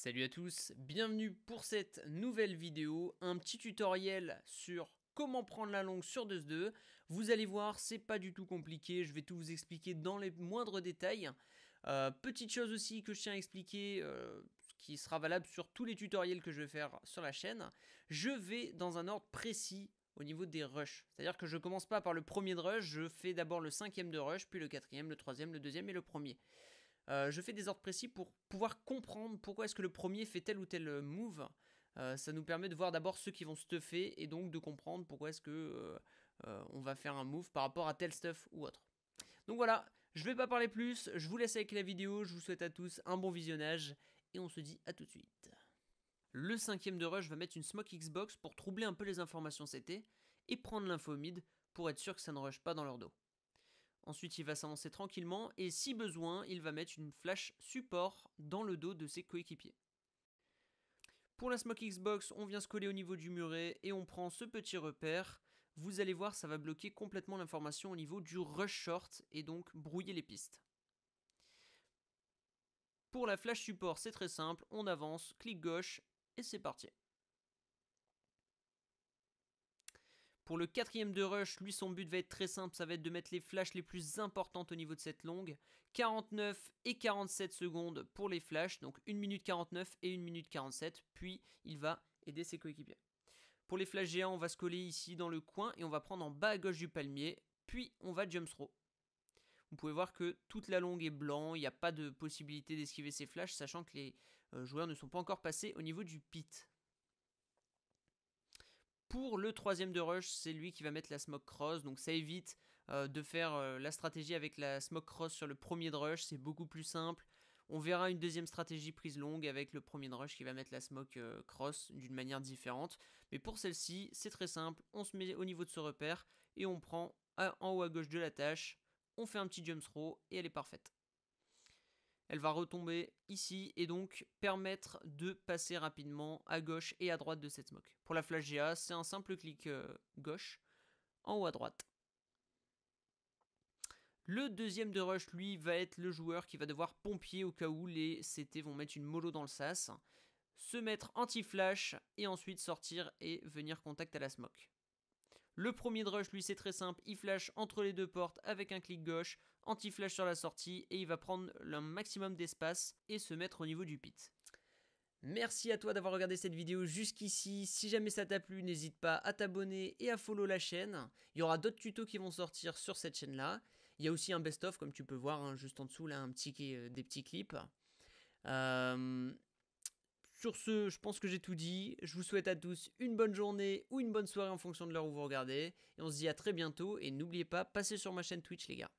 Salut à tous, bienvenue pour cette nouvelle vidéo, un petit tutoriel sur comment prendre la longue sur 2-2. Vous allez voir, c'est pas du tout compliqué, je vais tout vous expliquer dans les moindres détails. Euh, petite chose aussi que je tiens à expliquer, euh, qui sera valable sur tous les tutoriels que je vais faire sur la chaîne, je vais dans un ordre précis au niveau des rushs. C'est-à-dire que je commence pas par le premier de rush, je fais d'abord le cinquième de rush, puis le quatrième, le troisième, le deuxième et le premier. Euh, je fais des ordres précis pour pouvoir comprendre pourquoi est-ce que le premier fait tel ou tel euh, move. Euh, ça nous permet de voir d'abord ceux qui vont stuffer et donc de comprendre pourquoi est-ce que on va faire un move par rapport à tel stuff ou autre. Donc voilà, je ne vais pas parler plus, je vous laisse avec la vidéo, je vous souhaite à tous un bon visionnage et on se dit à tout de suite. Le cinquième de rush va mettre une smoke Xbox pour troubler un peu les informations CT et prendre l'info mid pour être sûr que ça ne rush pas dans leur dos. Ensuite, il va s'avancer tranquillement et si besoin, il va mettre une flash support dans le dos de ses coéquipiers. Pour la Smoke Xbox, on vient se coller au niveau du muret et on prend ce petit repère. Vous allez voir, ça va bloquer complètement l'information au niveau du rush short et donc brouiller les pistes. Pour la flash support, c'est très simple, on avance, clic gauche et c'est parti. Pour le quatrième de rush, lui son but va être très simple, ça va être de mettre les flashs les plus importantes au niveau de cette longue. 49 et 47 secondes pour les flashs, donc 1 minute 49 et 1 minute 47, puis il va aider ses coéquipiers. Pour les flashs géants, on va se coller ici dans le coin et on va prendre en bas à gauche du palmier, puis on va jump throw. Vous pouvez voir que toute la longue est blanc, il n'y a pas de possibilité d'esquiver ces flashs, sachant que les euh, joueurs ne sont pas encore passés au niveau du pit. Pour le troisième de rush, c'est lui qui va mettre la smoke cross, donc ça évite euh, de faire euh, la stratégie avec la smoke cross sur le premier de rush, c'est beaucoup plus simple. On verra une deuxième stratégie prise longue avec le premier de rush qui va mettre la smoke euh, cross d'une manière différente. Mais pour celle-ci, c'est très simple, on se met au niveau de ce repère et on prend en haut à gauche de la tâche, on fait un petit jump throw et elle est parfaite. Elle va retomber ici et donc permettre de passer rapidement à gauche et à droite de cette smoke. Pour la flash GA, c'est un simple clic euh, gauche en haut à droite. Le deuxième de rush, lui, va être le joueur qui va devoir pompier au cas où les CT vont mettre une mollo dans le sas, se mettre anti-flash et ensuite sortir et venir contact à la smoke. Le premier de rush, lui, c'est très simple. Il flash entre les deux portes avec un clic gauche, anti-flash sur la sortie, et il va prendre le maximum d'espace et se mettre au niveau du pit. Merci à toi d'avoir regardé cette vidéo jusqu'ici. Si jamais ça t'a plu, n'hésite pas à t'abonner et à follow la chaîne. Il y aura d'autres tutos qui vont sortir sur cette chaîne-là. Il y a aussi un best-of, comme tu peux voir hein, juste en dessous, là, un petit, euh, des petits clips. Euh, sur ce, je pense que j'ai tout dit. Je vous souhaite à tous une bonne journée ou une bonne soirée en fonction de l'heure où vous regardez. Et on se dit à très bientôt. Et n'oubliez pas, passez sur ma chaîne Twitch, les gars.